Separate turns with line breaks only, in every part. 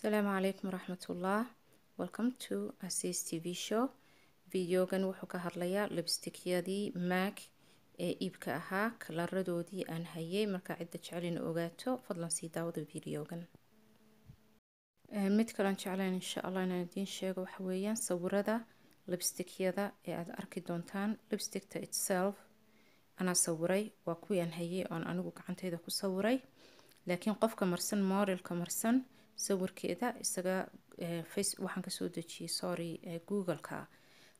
asalaamu calaykum waraxmatullah welcome to asis t v show videogan wuxuu ka hadlayaa libstikyadii mac ee iibka ahaa kalaradoodii aan hayay markaa cidda jecelina ogaato fadlan sii daawada videogan mid kalean jeclayn insha allah inaan idiin sheego waxa weeyaan sawirada libstikyada ee aada arki doontaan libsticta itself anaa sawiray waa kuwii aan hayay oon anigu gacanteyda ku sawiray laakiin qofka marsan modelka marsan sawirkeeda isaga eh, waxaan kasoo dejiyay sorry eh, google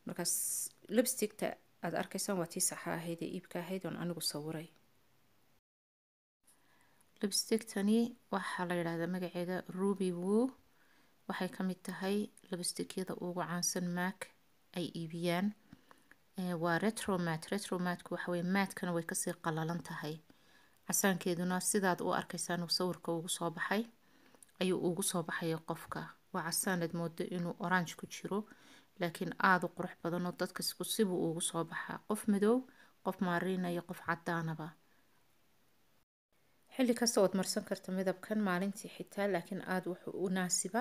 markaas libsticta aada arkaysaan waa tii saxa ahayd ee iibka ahayd oon anigu sawiray libstictani waxaa la yidhaahdaa magaceeda ruby woo waxay ka mid tahay libsticyada ugu caansan maak ay iibiyaan eh, waa retromat retromatku waxaweye maatkana way kasii qalalan tahay casaankeeduna sidaad u arkaysaan sawirka ugu soo baxay ayuu ugu soo baxaya qofka waa casaanad moodo inuu orange ku jiro laakiin aada u qurux badanoo dadka sibuu ugu soo baxaa qof madoow qof maariinaya qof cadaanaba xilli kasta ood marsan karta midabkan maalintii xitaa laakiin aada wuxuu u naasiba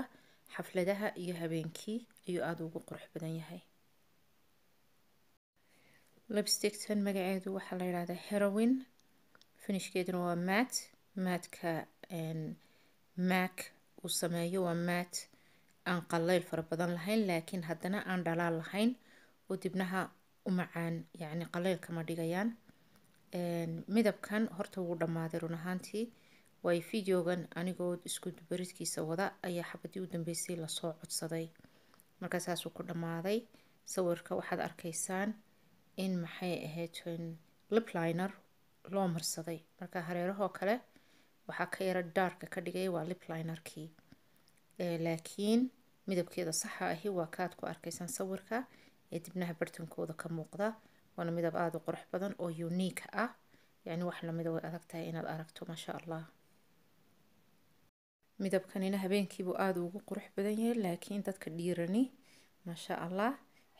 xafladaha iyo habeenkii ayuu aada ugu qurux badan yahay lipstictan magaceedu waxaa la yidhahdaa herowin finishkeeduna waa maat matka mac uu sameeyo waa mat aan qallayl fara badan lahayn laakiin haddana aan dhalaal lahayn oo dibnaha u macaan yacni qallayl kama dhigayaan midabkan horta wuu dhammaaday run ahaantii waay videogan anigoo isku baridkiisa wada ayaa xabadii u dambeysay lasoo codsaday markaa saasuu ku dhammaaday sawirka waxaad arkaysaan in maxay ahayd lipliner loo marsaday marka hareerahoo kale waxaa ka yara daarka ka dhigay waa liblinerkii eh, laakiin midabkeeda saxa ahi waa kaad ku arkaysaan sawirka ee dibnaha bartankooda ka muuqda waana midab aada u qurux badan oo uniika ah yacni wax lamida ah way adag tahay inaad aragto maasha allah midabkanina habeenkiibuu aada ugu qurux badan yahay laakiin dadka dhiirani maasha allah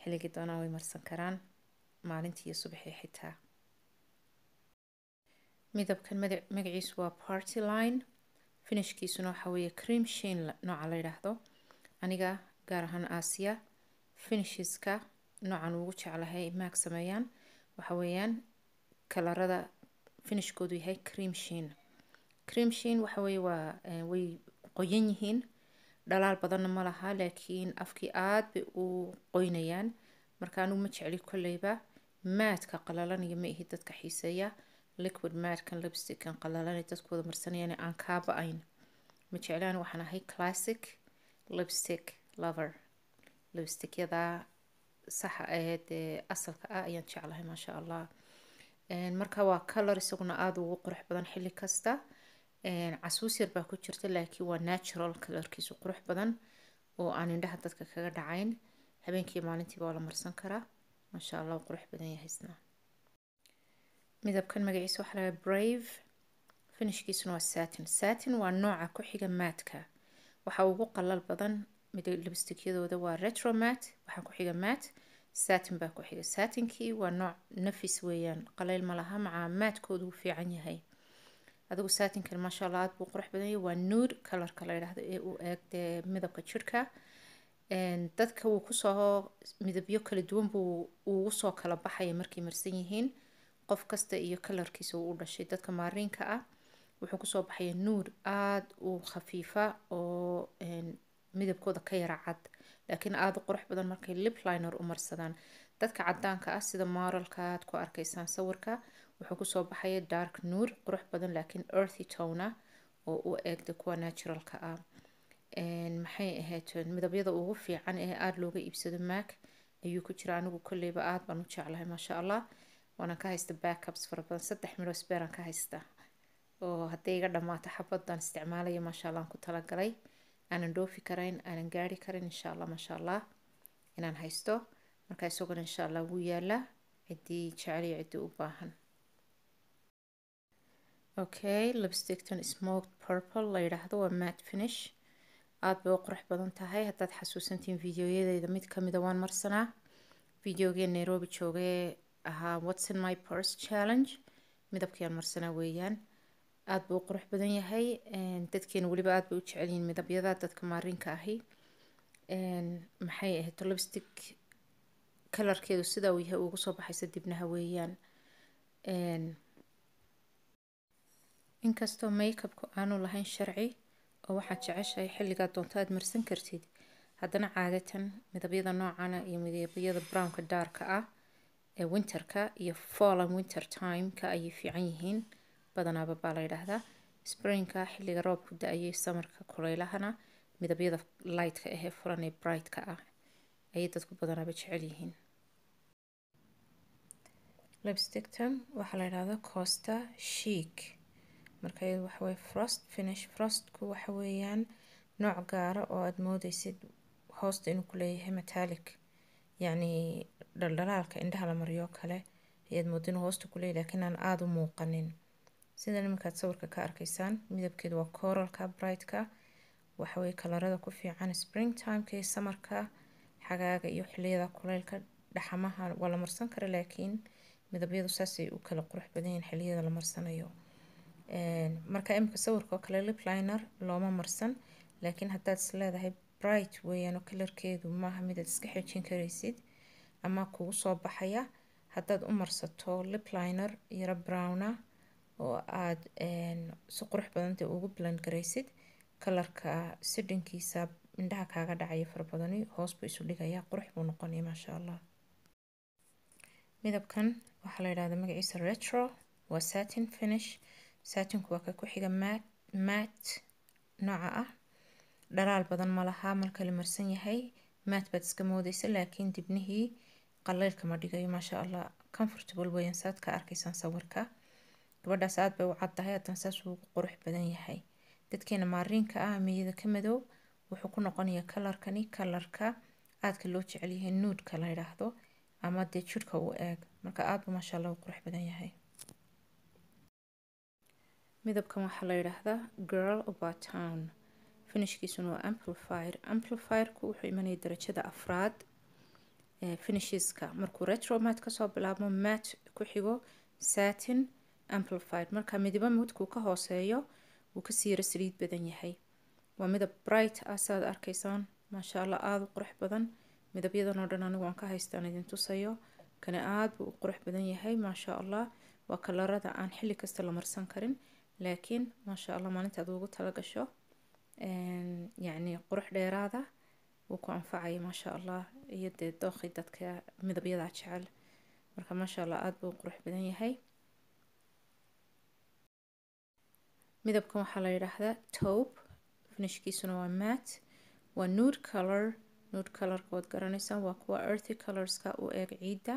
xilligii doonaan way marsan karaan maalintii subaxii xitaa midabkan magaciisu waa party line finishkiisuna waxaa weeye cream shane nooca la yidhaahdo aniga gaar ahaan aasiya finishiska noocan ugu jeclahay maag sameeyaan waxa weeyaan kalarada finishkoodu yahay cream shane cream shane waxa waa eh, way qoyan yihiin dhalaal badanna ma laha laakiin afkii aada bay u qoynayaan marka anugu ma jecli kolleyba maadka qalalan iyo ma ihi dadka xiiseeya liquid madkan lipstickan qalaalan dadku wada marsanayaan aan kaa ba-ayn ma jeclaan waxaan ahay classic lipstick lover lipsticyadaa saxa ee asalka ah ayaan jeclahay maasha allah marka waa color isaguna aada ugu qurux badan xilli kasta casuus yar baa ku jirta laakiin waa natural colorkiisu qurux badan oo aan indhaha dadka kaga dhacayn habeenkii maalintiiba waa la marsan karaa maasha allah qurux badan yahaysna midabkan magaciisa waxaa lahaa brave finishkiisuna waa satin satin waa nooca ku-xiga maadka waxaa ugu qalal badan libistikyadooda waa retromat waxaa ku-xiga maat satin baa ku-xiga satinkii waa nooc nafis weeyaan qaleyl malaha macaa maadkoodu u fiican yahay adigu saatinkan maasha alla aad buu qurux badan yahay waa nuud kalarka la yidhaahdo ee uu eeg dee midabka jirka dadka wuu kusoo midabyo kala duwan buu ugu soo kala baxaya markay marsan yihiin qof kasta iyo kalarkiisa uu u dhashay dadka maariinka ah wuxuu kusoo baxaya nuur aada u khafiifa oo midabkooda ka yara cad laakiin aada u qurux badan markay lipliner u marsadaan dadka cadaanka ah sida maaralka aad ku arkaysaan sawirka wuxuu kusoo baxaya dark nuur qurux badan laakiin earthy tone ah oo u eegda kuwa naturalka ah maxay ahayd midabyada ugu fiican ee aada looga iibsado mac ayuu ku jira anigu kolleyba aada baan u jeclahay maasha allah waana ka haysta backups fara badan saddex milo sberan ka haystaa oo hadday iga dhamaato xabadaan isticmaalayo maasha allah ku talagalay aanan dhoofi karayn aanan gaari karin insha allah maasha allah inaan haysto marka isaguna insha allah wuu yaalaa ciddii jeceliyo ciddii u baahan okay lipstickton smoked purple la yidhaahdo waa mat finish aada bay u qurux badan tahay haddaad xasuusantiin videoyadeyda mid kamida waan marsanaa videogee nairobi joogee ahaa what's in my purse challenge midabkayaan marsanaa weeyaan aad buu qurux badan yahay dadkeena weliba aada bay u jecelyihiin midabyada dadka maarinka ahi maxay ahayd lipstick kalarkeedu sidaa uu yahay ugu soo baxaysa dibnaha weeyaan inkastoo makeupku aanu lahayn sharci oo waxaad jeceshahay xilligaa doonto aad marsan kartid haddana caadatan midabyada noocana iyo midabyada brownka daarka ah winterka iyo fall and winter time-ka ayay fiican yihiin badanaaba baa la yidhaahdaa springka xilliga roobku da-ayay samarka kuleylahana midabyada lightka ahee furan ee brightka ah ayay dadku badanaaba jecel yihiin lipsticton waxaa la yidhaahdaa costa shiik marka iyadu waxaweye frost finish frostku waxa weeyaan nooc gaara oo aada moodeysid hoosta inuu kuleeyahay leeyahay metaalic yacni dhaldhalaalka indhaha la mariyo kale ayaad moodin hoosta kuley laakiin aan aada u muuqanin sida nimankaad sawirka ka arkaysaan midabkeedu waa coralka brightka waxaweye kalarada ku fiican springtimeka iyo samarka xagaaga iyo xiliyada kuleylka dhaxamaha waa la marsan kara laakiin midabyadu saasay u kala qurux badan yihiin xiliyada la marsanayo marka imika sawirka oo kale lipliner looma marsan laakiin haddaad isleedahay bright weeyaano kalarkeedu maaha midaad iska xejin karaysid ama kugu soo baxaya hadaad u marsato lipliner yaro browna ah oo aad si qurux badanta ugu bilan garaysid kalarka sidhinkiisa indhaha kaaga dhacayo farabadani hoos buu isu dhigaya qurux buu noqonaya maasha allah midabkan waxaa la yidhahda magaciisa retro waa satin finish satinku waa ka ku xiga mat nooca ah dhalaal badan ma laha marka la marsan yahay maad baad iska moodeysa laakiin dibnihii qaleylkama dhigayo maasha allah comfortable weyan saad ka arkaysaan sawirka gabadhaas aad bay u caddahay haddana saas ugu qurux badan yahay dadkeena maariinka ah miyada ka madow wuxuu ku noqonayaa kalarkani kalarka aadka loo jecel yahay nuudka la yidhaahdo ama dee jidhka uu eeg marka aada buu maasha allah u qurux badan yahay midabkan waxaa la yidhaahdaa girl oba town finishkiisuna waa amplifier amplifierku wuxuu imanaya darajada afraad ee finisheska markuu retro mat kasoo bilaabmo mat ku xigo satin amplified marka midiba mudkuu ka hooseeyo wuu kasii saliid badan yahay waa midab bright ah sidaad arkaysaan maasha allah aada u qurux badan midabyadan oo dhan anigu aan ka haystaan idin tusayo kana aada buu u qurux badan yahay maasha allah waa kalarada aan xilli kasta la marsan karin laakiin maasha allah maalintaad ugu tala Ehm, yacni qurux dheeraada wuu ku anfacaya maasha allah iyo dee dooqii dadka midabyadaa jecel marka maasha allah aada buu qurux badan yahay midabkan waxaa la yidhaahdaa tope finishkiisuna waa mat waa nuud color nuud colorka waad garanaysaan waa kuwa earthy colorska u eeg ciidda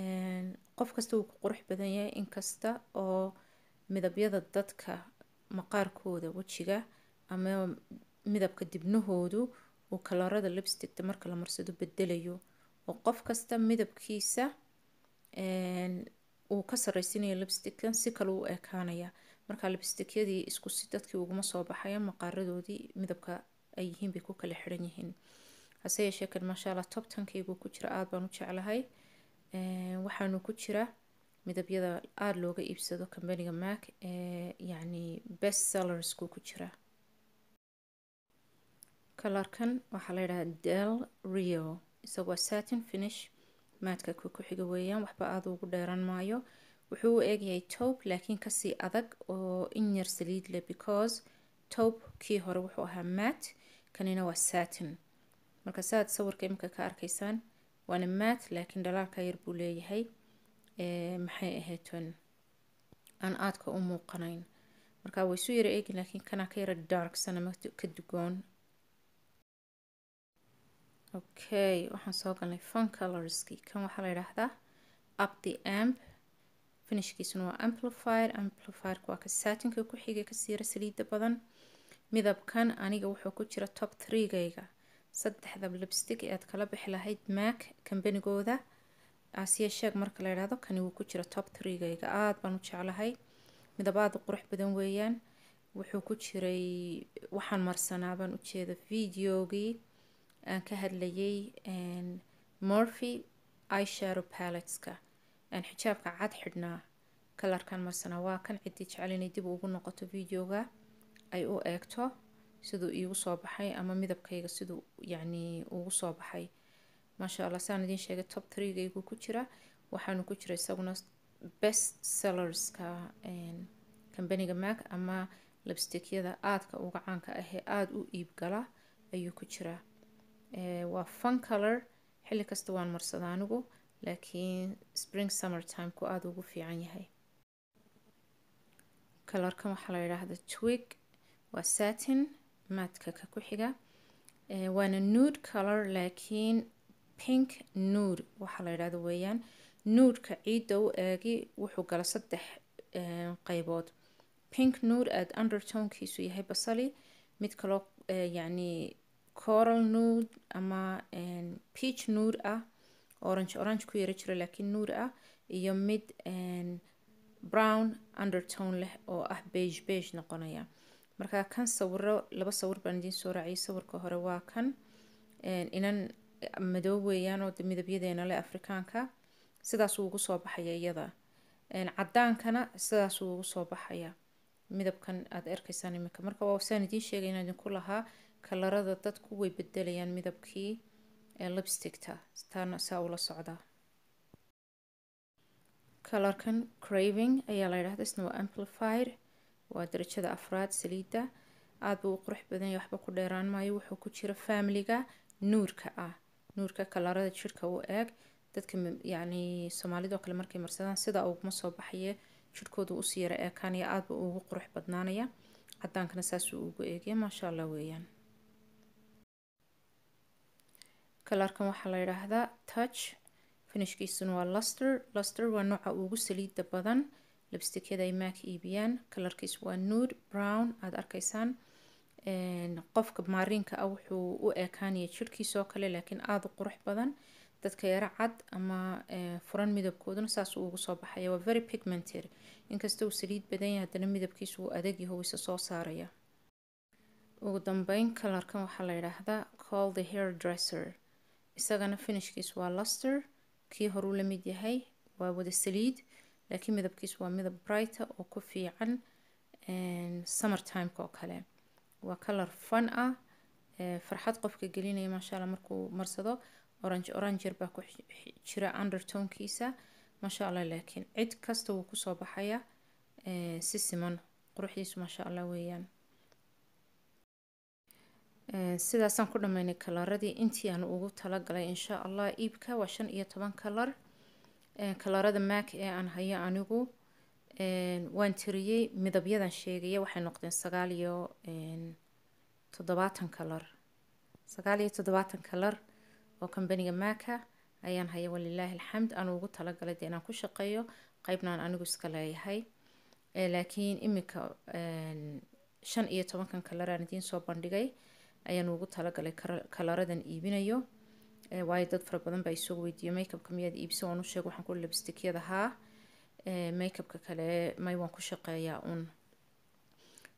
ehm, qof kasta wuu ku qurux badan yahay inkasta oo midabyada dadka maqaarkooda wejiga ama midabka dibnahoodu uu kalarada lipsticta marka la marsado bedelayo oo qof kasta midabkiisa uu ka sareysinayo lipstickan si kale u ekaanaya marka lipsticyadii isku si dadkii uguma soo baxaya maqaaradoodii midabka ay yihiin bay ku kala xiran yihiin hase yeeshee kan maasha allah tobtankayguu ku jira aada baan u jeclahay waxaanu ku jira midabyada aada looga iibsado kambaniga mac ee yacni best sellerskuu ku jira kalarkan waxaa la yidhahaa del rio isagoo satin finish maadka ku weeyaan waxba aada ugu dheeran maayo wuxuu u eegyahay tope laakiin kasii adag oo in yar saliid leh because tope kii hore wuxuu ahaa mat kanina waa satin marka saaad sawirka imika ka arkaysaan waana mat laakiin dhalaalka yar buu leeyahay maxay ahayton aan aadka u muuqanayn marka way isu yara eegin laakiin kanaa ka yara darksana ma ka dugoon okay waxaan soo galnay fun colorski kan waxaa la yidhaahdaa upthe amp finishkiisuna waa amplifier amplifierka waa ka saatinka ku xiga kasiira saliida badan midabkan aniga wuxuu ku jira top three-gayga saddexda ee aad kala bixi lahayd mac kambanigooda asiya sheeg marka la yidhaahdo kani wuu ku jira top three-gayga aada baan u jeclahay midabaada qurux badan weeyaan wuxuu ku jiray waxaan marsanaa baan jeeda videogii aan ka hadlayay morphy isharow paletka xijaabka cad xidhnaa kalarkan marsana waa kan cidii jecel inay dib ugu noqoto videoga ay u eegto siduu iigu soo baxay ama midabkayga siduu yani ugu soo baxay maasha allah saan idiin sheegay top threegaygu ku jira waxaanu ku jira isaguna best sellerska kambaniga mac ama labstekyada aadka uga caanka ahee aada u iibgala ayuu ku jiraa Eh, waa fun color xilli kasta waan marsada anigu laakiin spring summer ku aada ugu fiican yahay kalarkan waxaa la yidhaahda twig waa satin maadka ka ku xiga eh, waana nuud color laakiin pink nuud waxaa la yidhahda weeyaan nuudka ciidda u eegi wuxuu gala saddex eh, qaybood pink nuud aada undertonekiisu yahay basali mid kaloo yacni coral nude ama peach nude ah orange orange ku yara jiro laakiin nude ah iyo mid brown undertone leh oo ah beige beige noqonaya marka kan sawiro laba sawir baan idiin soo raaciyay sawirka hore waa kan inan eh, madoob weeyaan oo midabyadeena leh afrikaanka sidaas ugu soo baxaya iyada cadaankana sidaas ugu soo baxaya midabkan aad arkaysaan iminka marka waa saan idiin sheegay inaan idinku lahaa kalarada dadku way bedelayaan midabkii ee lipsticta taana saa ula socdaa kalarkan craving ayaa la yidhahda isna waa amplified waa darajada afraad saliida aada buu u qurux badan yahay waxba ku dheeraan maayo wuxuu ku jira faamiliga nuurka ah nuurka kalarada jirhka u eeg dadka yacni soomaalidoo kale markay marsadaan sida uguma soo baxaye jirhkoodu usii yara eekaanaya aadaba ugu qurux badnaanaya cadaankana saasuu ugu eegaya maasha allah weeyaan kalarkan waxaa la yidhaahdaa touch finishkiisuna waa luster luster waa nooca ugu saliida badan labstikyada ay maaka iibiyaan kalarkiis waa nuud brown aada arkaysaan qofka maariinka ah wuxuu u ekaanaya jirhkiisoo kale laakiin aada u qurux badan dadka yaro cad ama furan midabkooduna saas uu soo baxaya waa very pigmented inkasta uu saliid badan yahay haddana midabkiisu uu adag yaho isa soo saaraya ugu dambeyn kalarkan waxaa la yidhaahdaa call the hair dresser isagana finishkiis waa luster kii horuu lamid yahay waa wada saliid laakiin midabkiis waa midab brighter ah oo ku fiican timeka oo kale waa color fun ah eh, farxad qofka gelinaya maasha alla markuu marsado orange oranger baa ku jira undertonekiisa maasha allah laakiin cid kasta wuu kusoo baxaya eh, si siman quruxdiisu maasha allah weeyaan sidaasaan ku dhameynay kalaradii intii aan ugu talagalay insha allah iibka waa shan iyo toban kalar kalarada maak ee aan hayo anigu waan tiriyey midabyadan sheegaya waxay noqdeen sagaal iyo toddobaatan kalar sagaal iyo toddobaatan kalar oo kambaniga maaka ah ayaan haya walilaahi alxamd aan ugu talagalay dee inaan ku shaqeeyo qeybnaan anigu iska leeyahay laakiin imika shan iyo tobankan kalar aan idiin soo bandhigay ayaan ugu talagalay kalaradan iibinayo waayo dad fara badan baa isoo weydiiyo makeupka miyaad iibsa waan usheeg waxaan ku labstikyada haa makeupka kale may waan ku shaqeeyaa uun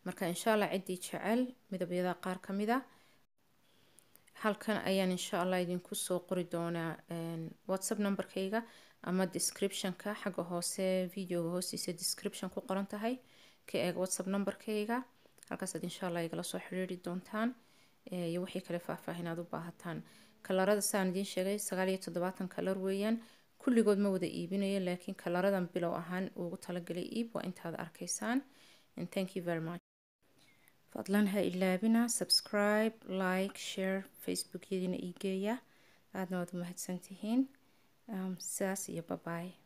marka insha allah ciddii jecel midabyada qaar ka mid a halkan ayaan insha allah idinku soo qori doonaa whatsapp numberkayga ama descriptionka xagga hoose videoga hoostiisa description ku qoran tahay ka eeg whatsapp numberkayga halkaasaad insha allah igala soo xiriiri doontaan Eh, iyo wixii kale faahfaahinaad u baahataan kalarada saan idiin sheegay sagaal iyo toddobaatan kalar weeyaan kulligood ma wada iibinayo laakiin kalaradan bilow ahaan ugu talagalay iib waa intaad arkaysaan fadlan ha ilaabina subscribe like share facebookyadiina iigeeya aadna waad u umahadsantihiin um, sidaas iyo babaay